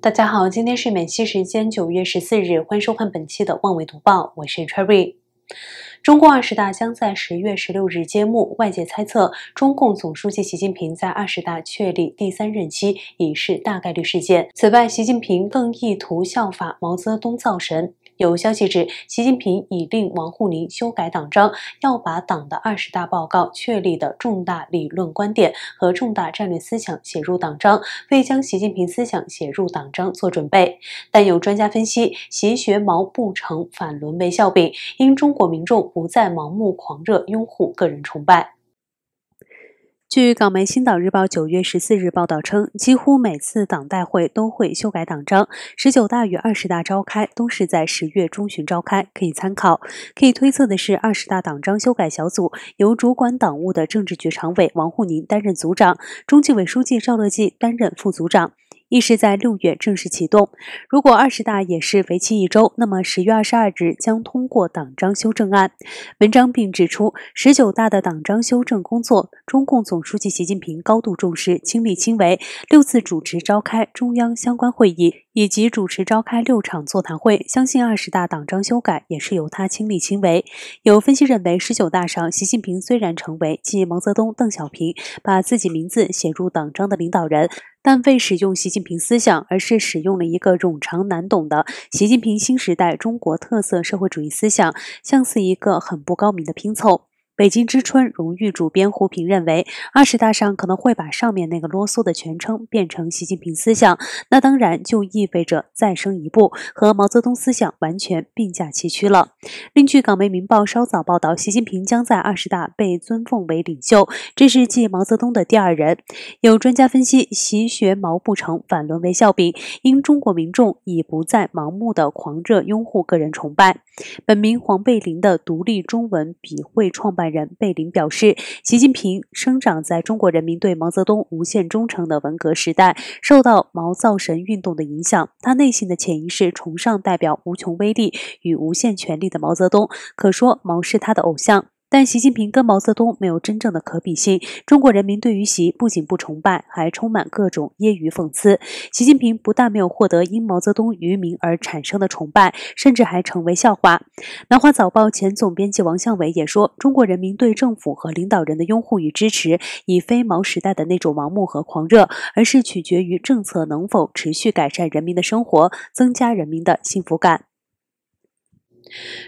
大家好，今天是美西时间九月十四日，欢迎收看本期的《万维读报》，我是 Cherry。中共二十大将在十月十六日揭幕，外界猜测中共总书记习近平在二十大确立第三任期已是大概率事件。此外，习近平更意图效法毛泽东造神。有消息指，习近平已令王沪宁修改党章，要把党的二十大报告确立的重大理论观点和重大战略思想写入党章，为将习近平思想写入党章做准备。但有专家分析，习学毛不成反沦为笑柄，因中国民众不再盲目狂热拥护个人崇拜。据港媒《星岛日报》九月十四日报道称，几乎每次党代会都会修改党章。十九大与二十大召开都是在十月中旬召开，可以参考。可以推测的是，二十大党章修改小组由主管党务的政治局常委王沪宁担任组长，中纪委书记赵乐际担任副组长。亦是在六月正式启动。如果二十大也是为期一周，那么十月二十二日将通过党章修正案。文章并指出，十九大的党章修正工作，中共总书记习近平高度重视，亲力亲为，六次主持召开中央相关会议，以及主持召开六场座谈会。相信二十大党章修改也是由他亲力亲为。有分析认为，十九大上，习近平虽然成为继毛泽东、邓小平把自己名字写入党章的领导人。但未使用习近平思想，而是使用了一个冗长难懂的“习近平新时代中国特色社会主义思想”，像是一个很不高明的拼凑。北京之春荣誉主编胡平认为，二十大上可能会把上面那个啰嗦的全称变成“习近平思想”，那当然就意味着再升一步，和毛泽东思想完全并驾齐驱了。另据港媒《明报》稍早报道，习近平将在二十大被尊奉为领袖，这是继毛泽东的第二人。有专家分析，习学毛不成，反沦为笑柄，因中国民众已不再盲目的狂热拥护个人崇拜。本名黄贝林的独立中文笔会创办。人贝林表示，习近平生长在中国人民对毛泽东无限忠诚的文革时代，受到毛造神运动的影响，他内心的潜意识崇尚代表无穷威力与无限权力的毛泽东，可说毛是他的偶像。但习近平跟毛泽东没有真正的可比性。中国人民对于习不仅不崇拜，还充满各种揶揄讽刺。习近平不但没有获得因毛泽东愚名而产生的崇拜，甚至还成为笑话。南华早报前总编辑王向伟也说：“中国人民对政府和领导人的拥护与支持，以非毛时代的那种盲目和狂热，而是取决于政策能否持续改善人民的生活，增加人民的幸福感。”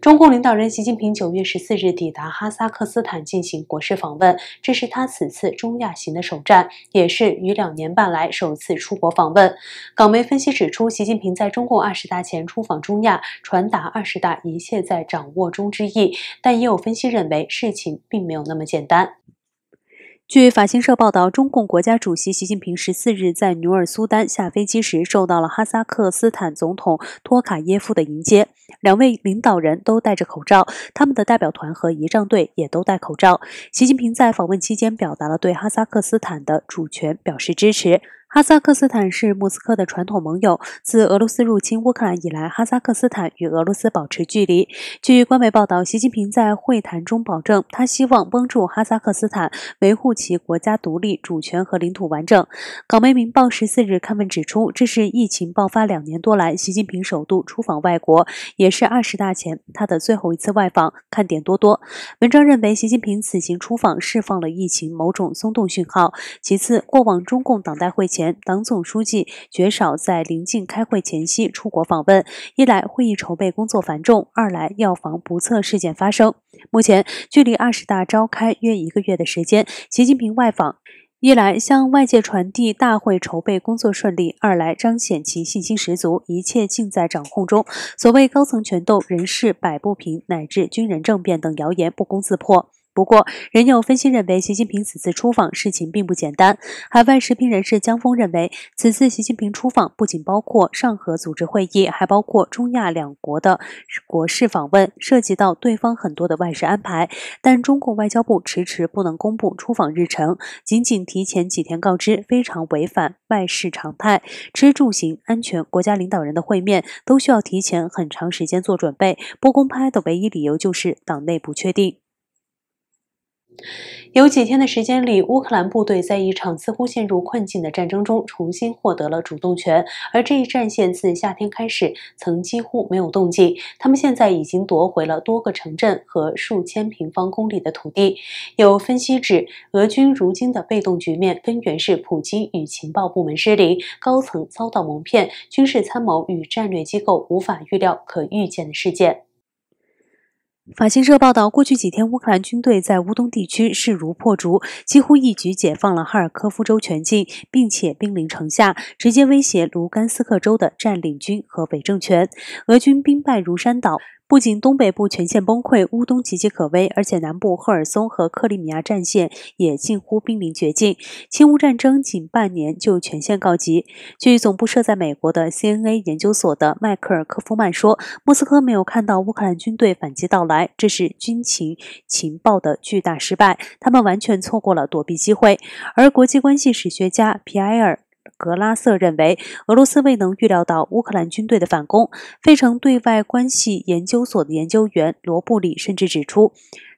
中共领导人习近平九月十四日抵达哈萨克斯坦进行国事访问，这是他此次中亚行的首站，也是于两年半来首次出国访问。港媒分析指出，习近平在中共二十大前出访中亚，传达二十大一切在掌握中之意。但也有分析认为，事情并没有那么简单。据法新社报道，中共国家主席习近平十四日在努尔苏丹下飞机时受到了哈萨克斯坦总统托卡耶夫的迎接。两位领导人都戴着口罩，他们的代表团和仪仗队也都戴口罩。习近平在访问期间表达了对哈萨克斯坦的主权表示支持。哈萨克斯坦是莫斯科的传统盟友。自俄罗斯入侵乌克兰以来，哈萨克斯坦与俄罗斯保持距离。据官媒报道，习近平在会谈中保证，他希望帮助哈萨克斯坦维护其国家独立、主权和领土完整。港媒《明报》十四日刊文指出，这是疫情爆发两年多来习近平首度出访外国，也是二十大前他的最后一次外访，看点多多。文章认为，习近平此行出访释放了疫情某种松动讯号。其次，过往中共党代会前。党总书记绝少在临近开会前夕出国访问，一来会议筹备工作繁重，二来要防不测事件发生。目前距离二十大召开约一个月的时间，习近平外访，一来向外界传递大会筹备工作顺利，二来彰显其信心十足，一切尽在掌控中。所谓高层权斗、人事摆不平乃至军人政变等谣言不攻自破。不过，仍有分析认为，习近平此次出访事情并不简单。海外时评人士江峰认为，此次习近平出访不仅包括上合组织会议，还包括中亚两国的国事访问，涉及到对方很多的外事安排。但中共外交部迟迟不能公布出访日程，仅仅提前几天告知，非常违反外事常态。吃住行、安全、国家领导人的会面，都需要提前很长时间做准备。不公开的唯一理由就是党内不确定。有几天的时间里，乌克兰部队在一场似乎陷入困境的战争中重新获得了主动权。而这一战线自夏天开始曾几乎没有动静。他们现在已经夺回了多个城镇和数千平方公里的土地。有分析指，俄军如今的被动局面根源是普京与情报部门失灵，高层遭到蒙骗，军事参谋与战略机构无法预料可预见的事件。法新社报道，过去几天，乌克兰军队在乌东地区势如破竹，几乎一举解放了哈尔科夫州全境，并且兵临城下，直接威胁卢甘斯克州的占领军和伪政权。俄军兵败如山倒。不仅东北部全线崩溃，乌东岌岌可危，而且南部赫尔松和克里米亚战线也近乎濒临绝境。侵乌战争仅半年就全线告急。据总部设在美国的 CNA 研究所的迈克尔科夫曼说，莫斯科没有看到乌克兰军队反击到来，这是军情情报的巨大失败，他们完全错过了躲避机会。而国际关系史学家皮埃尔。格拉瑟认为，俄罗斯未能预料到乌克兰军队的反攻。费城对外关系研究所的研究员罗布里甚至指出。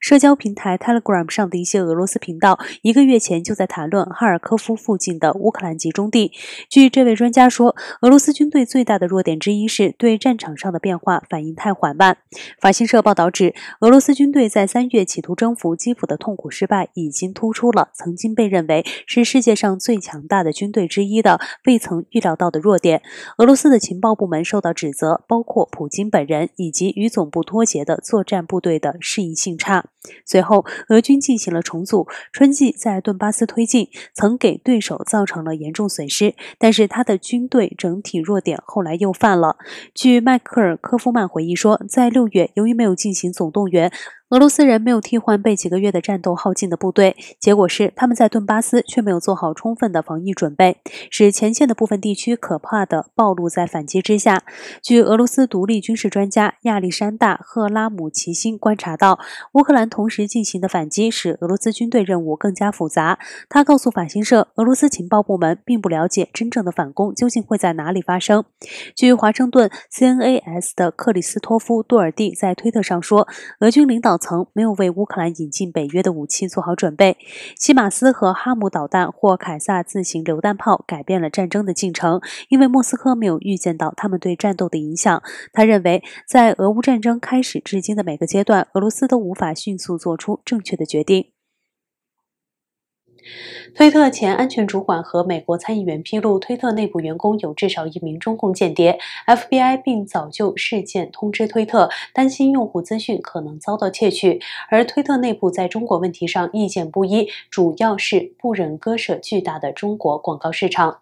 社交平台 Telegram 上的一些俄罗斯频道，一个月前就在谈论哈尔科夫附近的乌克兰集中地。据这位专家说，俄罗斯军队最大的弱点之一是对战场上的变化反应太缓慢。法新社报道指，俄罗斯军队在三月企图征服基辅的痛苦失败，已经突出了曾经被认为是世界上最强大的军队之一的未曾预料到的弱点。俄罗斯的情报部门受到指责，包括普京本人以及与总部脱节的作战部队的适应性差。随后，俄军进行了重组。春季在顿巴斯推进，曾给对手造成了严重损失，但是他的军队整体弱点后来又犯了。据迈克尔·科夫曼回忆说，在六月，由于没有进行总动员。俄罗斯人没有替换被几个月的战斗耗尽的部队，结果是他们在顿巴斯却没有做好充分的防疫准备，使前线的部分地区可怕的暴露在反击之下。据俄罗斯独立军事专家亚历山大·赫拉姆齐辛观察到，乌克兰同时进行的反击使俄罗斯军队任务更加复杂。他告诉法新社，俄罗斯情报部门并不了解真正的反攻究竟会在哪里发生。据华盛顿 CNA S 的克里斯托夫·杜尔蒂在推特上说，俄军领导。曾没有为乌克兰引进北约的武器做好准备，西马斯和哈姆导弹或凯撒自行榴弹炮改变了战争的进程，因为莫斯科没有预见到他们对战斗的影响。他认为，在俄乌战争开始至今的每个阶段，俄罗斯都无法迅速做出正确的决定。推特前安全主管和美国参议员披露，推特内部员工有至少一名中共间谍。FBI 并早就事件通知推特，担心用户资讯可能遭到窃取。而推特内部在中国问题上意见不一，主要是不忍割舍巨大的中国广告市场。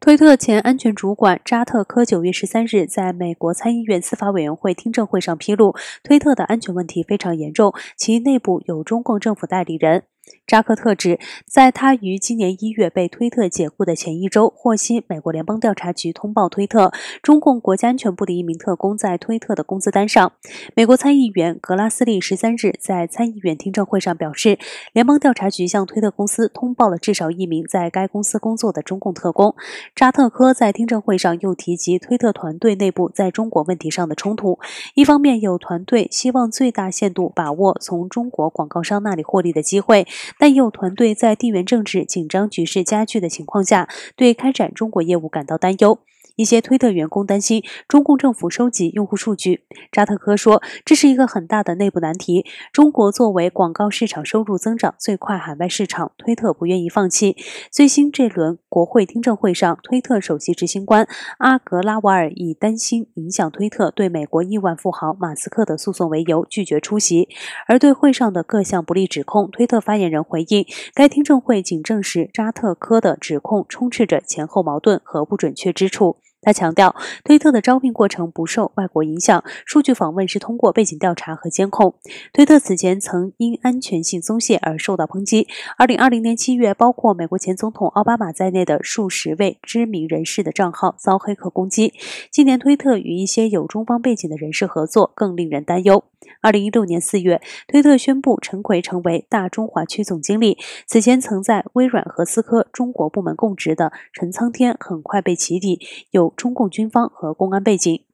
推特前安全主管扎特科九月十三日在美国参议院司法委员会听证会上披露，推特的安全问题非常严重，其内部有中共政府代理人。扎克特指，在他于今年一月被推特解雇的前一周，获悉美国联邦调查局通报推特，中共国家安全部的一名特工在推特的工资单上。美国参议员格拉斯利十三日在参议院听证会上表示，联邦调查局向推特公司通报了至少一名在该公司工作的中共特工。扎特科在听证会上又提及推特团队内部在中国问题上的冲突，一方面有团队希望最大限度把握从中国广告商那里获利的机会。但也有团队在地缘政治紧张局势加剧的情况下，对开展中国业务感到担忧。一些推特员工担心中共政府收集用户数据。扎特科说，这是一个很大的内部难题。中国作为广告市场收入增长最快海外市场，推特不愿意放弃。最新这轮国会听证会上，推特首席执行官阿格拉瓦尔以担心影响推特对美国亿万富豪马斯克的诉讼为由拒绝出席。而对会上的各项不利指控，推特发言人回应，该听证会仅证实扎特科的指控充斥着前后矛盾和不准确之处。他强调，推特的招聘过程不受外国影响，数据访问是通过背景调查和监控。推特此前曾因安全性松懈而受到抨击。二零二零年七月，包括美国前总统奥巴马在内的数十位知名人士的账号遭黑客攻击。今年，推特与一些有中方背景的人士合作，更令人担忧。二零一六年四月，推特宣布陈奎成为大中华区总经理。此前曾在微软和思科中国部门供职的陈苍天，很快被起底有。中共军方和公安背景。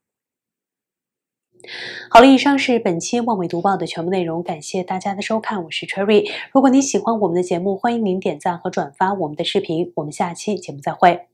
好了，以上是本期《望美读报》的全部内容，感谢大家的收看，我是 Cherry。如果您喜欢我们的节目，欢迎您点赞和转发我们的视频。我们下期节目再会。